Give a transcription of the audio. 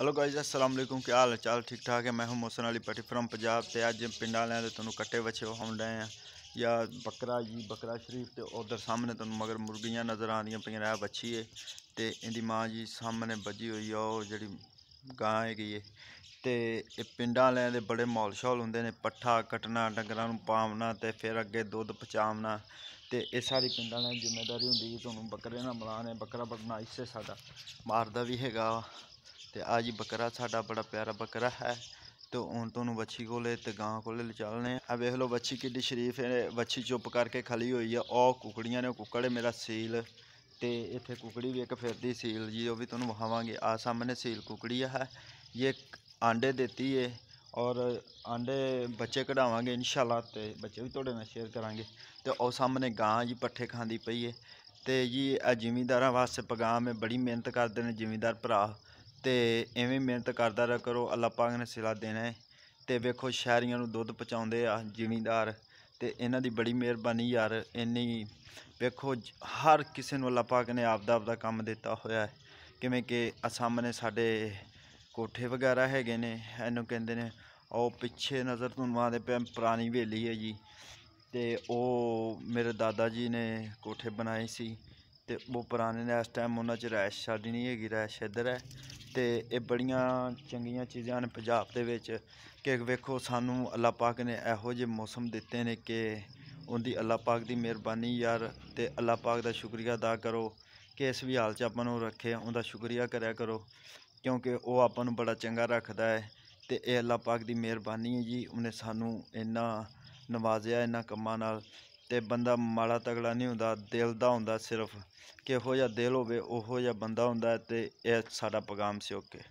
hello guys ਅਸਲਾਮ ਅਲੈਕੁਮ ਕੀ ਹਾਲ ਚਾਲ ਠੀਕ ਠਾਕ ਹੈ ਮੈਂ ਹਾਂ ਮੋਸਨ ਅਲੀ ਪਟੀ ਫਰਮ ਪੰਜਾਬ ਤੇ ਅੱਜ ਪਿੰਡਾਂ ਵਾਲਿਆਂ ਦੇ ਤੁਹਾਨੂੰ ਕੱਟੇ ਵਛੇ ਹੁੰਦੇ ਆ ਜਾਂ ਬੱਕਰਾ ਜੀ ਬੱਕਰਾ ਸ਼ਰੀਫ ਤੇ ਉਧਰ ਸਾਹਮਣੇ ਤੁਹਾਨੂੰ ਮਗਰ ਮੁਰਗੀਆਂ ਨਜ਼ਰ ਆਉਂਦੀਆਂ ਪਈਆਂ ਆ ਬੱਚੀ ਏ ਤੇ ਇਹਦੀ ਮਾਂ ਜੀ ਸਾਹਮਣੇ ਬੱਜੀ ਹੋਈ ਆ ਉਹ ਜਿਹੜੀ ਗਾਂ ਹੈਗੀ ਏ ਤੇ ਇਹ ਪਿੰਡਾਂ ਵਾਲਿਆਂ ਦੇ ਬੜੇ ਮੌਲ ਸ਼ੌਲ ਹੁੰਦੇ ਨੇ ਪੱਠਾ ਕੱਟਣਾ ਡੰਗਰਾਂ ਨੂੰ ਪਾਵਣਾ ਤੇ ਫਿਰ ਅੱਗੇ ਦੁੱਧ ਪਚਾਵਣਾ ਤੇ ਇਹ ਸਾਰੀ ਪਿੰਡਾਂ ਵਾਲਿਆਂ ਦੀ ਜ਼ਿੰਮੇਵਾਰੀ ਹੁੰਦੀ ਤੁਹਾਨੂੰ ਬੱਕਰੇ ਨਾਲ ਮਲਾਣੇ ਬੱਕਰਾ ਬੜਨਾ ਇਸੇ ਸਾਡਾ ਮਾਰਦਾ ਵੀ ਹੈਗਾ तो आज बकरा ਬੱਕਰਾ बड़ा प्यारा बकरा है तो हूँ तुम बच्छी को गां को ले चलने वेख लो बच्छी कि शरीफ है बच्छी चुप करके खली हुई है और कुकड़ियाँ ने कुकड़े मेरा सील तो इतने कुकड़ी भी एक फिरती सील जी वह भी तुम वहावे आ सामने सील कुकड़ी है ये आंडे देती है और आंडे बच्चे कढ़ावे शाला तो बच्चे भी थोड़े में शेयर करा तो और सामने गां जी पट्ठे खाँदी पई है तो जी जिमीदारा वास्ते पगाम है बड़ी मेहनत करते हैं जिमीदार भरा ਤੇ ਐਵੇਂ ਮਿਹਨਤ ਕਰਦਾ ਰਹਿ ਕਰੋ ਅੱਲਾ ਪਾਕ ਨੇ ਸਿਲਾ ਦੇਣਾ ਹੈ ਤੇ ਵੇਖੋ ਸ਼ਹਿਰੀਆਂ ਨੂੰ ਦੁੱਧ ਪਹੁੰਚਾਉਂਦੇ ਆ ਜ਼ਿਮੀਦਾਰ ਤੇ ਇਹਨਾਂ ਦੀ ਬੜੀ ਮਿਹਰਬਾਨੀ ਯਾਰ ਇੰਨੀ ਵੇਖੋ ਹਰ ਕਿਸੇ ਨੂੰ ਅੱਲਾ ਪਾਕ ਨੇ ਆਪਦਾ ਆਪਦਾ ਕੰਮ ਦਿੱਤਾ ਹੋਇਆ ਹੈ ਕਿਵੇਂ ਕਿ ਸਾਹਮਣੇ ਸਾਡੇ ਕੋਠੇ ਵਗੈਰਾ ਹੈਗੇ ਨੇ ਇਹਨੂੰ ਕਹਿੰਦੇ ਨੇ ਉਹ ਪਿੱਛੇ ਨਜ਼ਰ ਤੁਹਾਨੂੰ ਦੇ ਪਿਆ ਪੁਰਾਣੀ ਹਵੇਲੀ ਹੈ ਜੀ ਤੇ ਉਹ ਮੇਰੇ ਦਾਦਾ ਜੀ ਨੇ ਕੋਠੇ ਬਣਾਏ ਸੀ ਤੇ ਉਹ ਪੁਰਾਣੇ ਨੇ ਇਸ ਟਾਈਮ ਉਹਨਾਂ 'ਚ ਰੈਸ਼ ਛੱਡਣੀ ਨਹੀਂ ਹੈਗੀ ਰੈਸ਼ ਇੱਧਰ ਹੈ ਤੇ ਇਹ ਬੜੀਆਂ ਚੰਗੀਆਂ ਚੀਜ਼ਾਂ ਨੇ ਪੰਜਾਬ ਦੇ ਵਿੱਚ ਕਿ ਵੇਖੋ ਸਾਨੂੰ ਅੱਲਾਹ ਪਾਕ ਨੇ ਇਹੋ ਜਿਹੇ ਮੌਸਮ ਦਿੱਤੇ ਨੇ ਕਿ ਉਹਦੀ ਅੱਲਾਹ ਪਾਕ ਦੀ ਮਿਹਰਬਾਨੀ ਯਾਰ ਤੇ ਅੱਲਾਹ ਪਾਕ ਦਾ ਸ਼ੁਕਰੀਆ ਅਦਾ ਕਰੋ ਕਿ ਇਸ ਵੀ ਹਾਲ 'ਚ ਆਪਾਂ ਨੂੰ ਰੱਖੇ ਉਹਦਾ ਸ਼ੁਕਰੀਆ ਕਰਿਆ ਕਰੋ ਕਿਉਂਕਿ ਉਹ ਆਪਾਂ ਨੂੰ ਬੜਾ ਚੰਗਾ ਰੱਖਦਾ ਹੈ ਤੇ ਇਹ ਅੱਲਾਹ ਪਾਕ ਦੀ ਮਿਹਰਬਾਨੀ ਹੈ ਜੀ ਉਹਨੇ ਸਾਨੂੰ ਇੰਨਾ ਨਵਾਜ਼ਿਆ ਇੰਨਾ ਕੰਮਾਂ ਨਾਲ ਤੇ ਬੰਦਾ ਮਾੜਾ ਤਗੜਾ ਨਹੀਂ ਹੁੰਦਾ ਦਿਲ ਦਾ ਹੁੰਦਾ ਸਿਰਫ ਕਿਹੋ ਜਿਹਾ ਦਿਲ ਹੋਵੇ ਉਹੋ ਜਿਹਾ ਬੰਦਾ ਹੁੰਦਾ ਤੇ ਇਹ ਸਾਡਾ ਪੈਗਾਮ ਸੀ ਓਕੇ